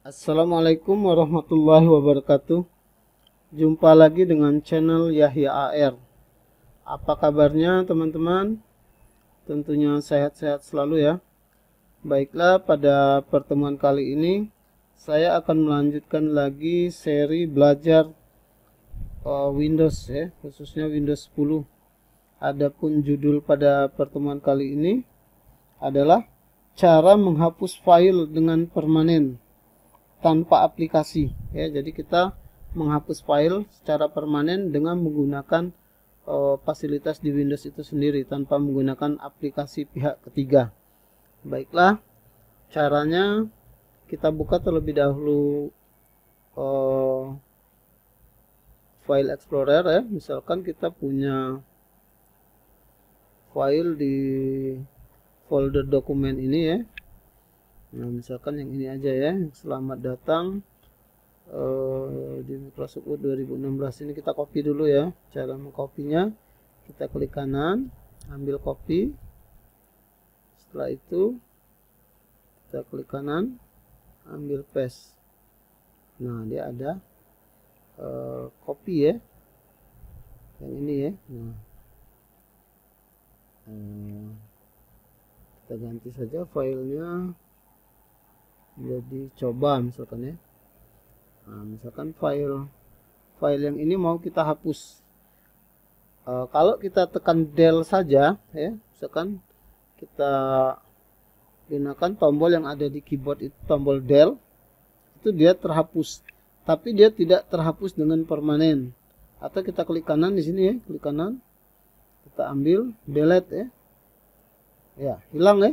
Assalamualaikum warahmatullahi wabarakatuh Jumpa lagi dengan channel Yahya AR Apa kabarnya teman-teman? Tentunya sehat-sehat selalu ya Baiklah pada pertemuan kali ini Saya akan melanjutkan lagi seri belajar eh, Windows ya Khususnya Windows 10 Adapun judul pada pertemuan kali ini adalah Cara menghapus file dengan permanen tanpa aplikasi ya jadi kita menghapus file secara permanen dengan menggunakan uh, fasilitas di Windows itu sendiri tanpa menggunakan aplikasi pihak ketiga baiklah caranya kita buka terlebih dahulu uh, file explorer ya misalkan kita punya file di folder dokumen ini ya Nah, misalkan yang ini aja ya, selamat datang uh, di Microsoft Word 2016 ini kita copy dulu ya. Cara mengkopinya kita klik kanan, ambil copy. Setelah itu kita klik kanan, ambil paste. Nah, dia ada uh, copy ya. Yang ini ya. Nah. Uh, kita ganti saja filenya jadi coba misalkan ya nah, misalkan file file yang ini mau kita hapus e, kalau kita tekan del saja ya misalkan kita gunakan tombol yang ada di keyboard itu tombol del itu dia terhapus tapi dia tidak terhapus dengan permanen atau kita klik kanan di sini ya klik kanan kita ambil delete ya ya hilang ya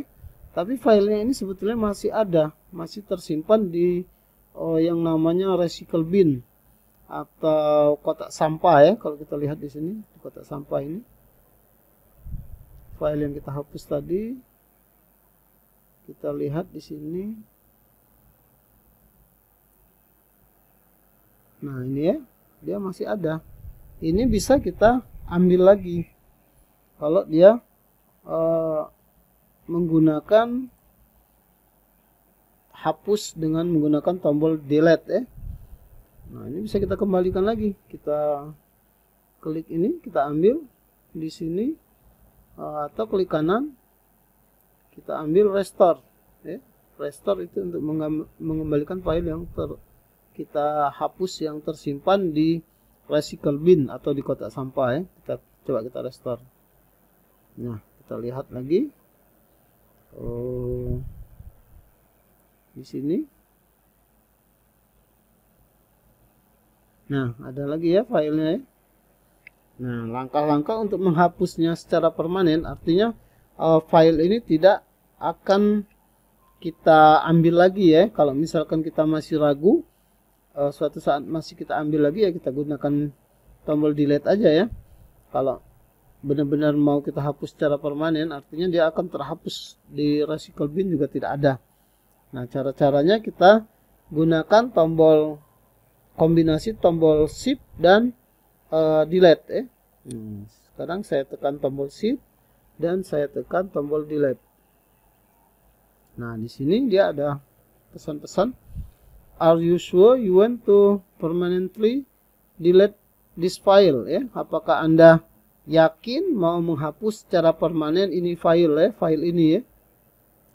tapi filenya ini sebetulnya masih ada masih tersimpan di oh, yang namanya recycle bin atau kotak sampah ya kalau kita lihat di sini di kotak sampah ini file yang kita hapus tadi kita lihat di sini nah ini ya dia masih ada ini bisa kita ambil lagi kalau dia uh, menggunakan hapus dengan menggunakan tombol delete ya. Nah, ini bisa kita kembalikan lagi. Kita klik ini, kita ambil di sini eh, atau klik kanan kita ambil restore ya. Restore itu untuk mengembalikan file yang ter kita hapus yang tersimpan di recycle bin atau di kotak sampah ya. Kita coba kita restore. Nah, kita lihat lagi oh di sini nah ada lagi ya filenya nah langkah-langkah untuk menghapusnya secara permanen artinya uh, file ini tidak akan kita ambil lagi ya kalau misalkan kita masih ragu uh, suatu saat masih kita ambil lagi ya kita gunakan tombol delete aja ya kalau benar-benar mau kita hapus secara permanen artinya dia akan terhapus di recycle bin juga tidak ada nah cara-caranya kita gunakan tombol kombinasi tombol shift dan uh, delete eh. Hmm. sekarang saya tekan tombol shift dan saya tekan tombol delete nah di sini dia ada pesan-pesan are you sure you want to permanently delete this file ya apakah anda yakin mau menghapus secara permanen ini file ya, file ini ya.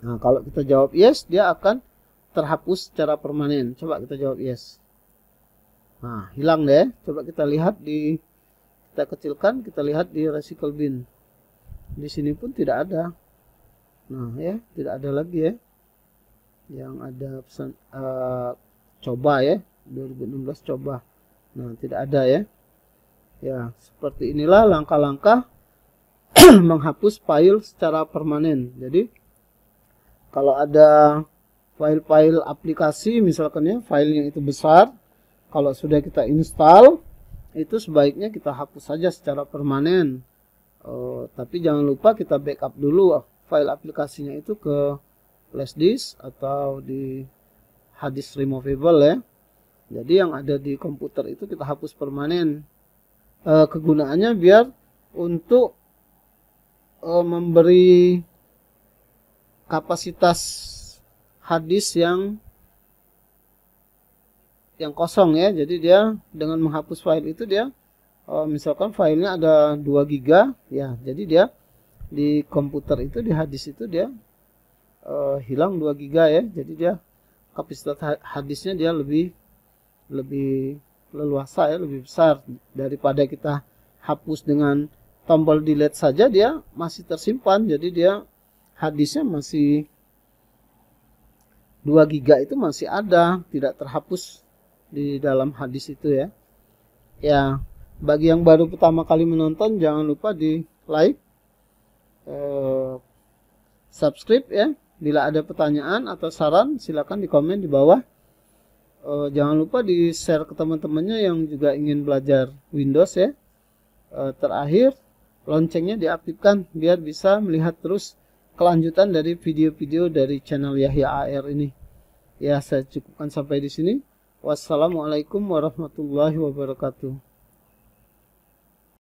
Nah, kalau kita jawab yes, dia akan terhapus secara permanen. Coba kita jawab yes. Nah, hilang deh. Coba kita lihat di kita kecilkan, kita lihat di recycle bin. Di sini pun tidak ada. Nah, ya, tidak ada lagi ya. Yang ada pesan uh, coba ya, 2016 coba. Nah, tidak ada ya. Ya, seperti inilah langkah-langkah menghapus file secara permanen. Jadi, kalau ada file-file aplikasi misalkan ya, file yang itu besar, kalau sudah kita install, itu sebaiknya kita hapus saja secara permanen. Oh, tapi jangan lupa kita backup dulu file aplikasinya itu ke flash disk atau di hard disk removable ya. Jadi yang ada di komputer itu kita hapus permanen uh, kegunaannya biar untuk uh, memberi kapasitas hadis yang yang kosong ya jadi dia dengan menghapus file itu dia uh, misalkan filenya ada 2 giga ya jadi dia di komputer itu di hadis itu dia uh, hilang 2 giga ya jadi dia kapasitas hadisnya dia lebih lebih leluasa ya lebih besar daripada kita hapus dengan tombol delete saja dia masih tersimpan jadi dia hadisnya masih 2 giga itu masih ada tidak terhapus di dalam hadis itu ya ya bagi yang baru pertama kali menonton jangan lupa di like eh, subscribe ya bila ada pertanyaan atau saran silahkan di komen di bawah uh, jangan lupa di share ke teman-temannya yang juga ingin belajar Windows ya uh, terakhir loncengnya diaktifkan biar bisa melihat terus kelanjutan dari video-video dari channel Yahya AR ini ya saya cukupkan sampai di sini wassalamualaikum warahmatullahi wabarakatuh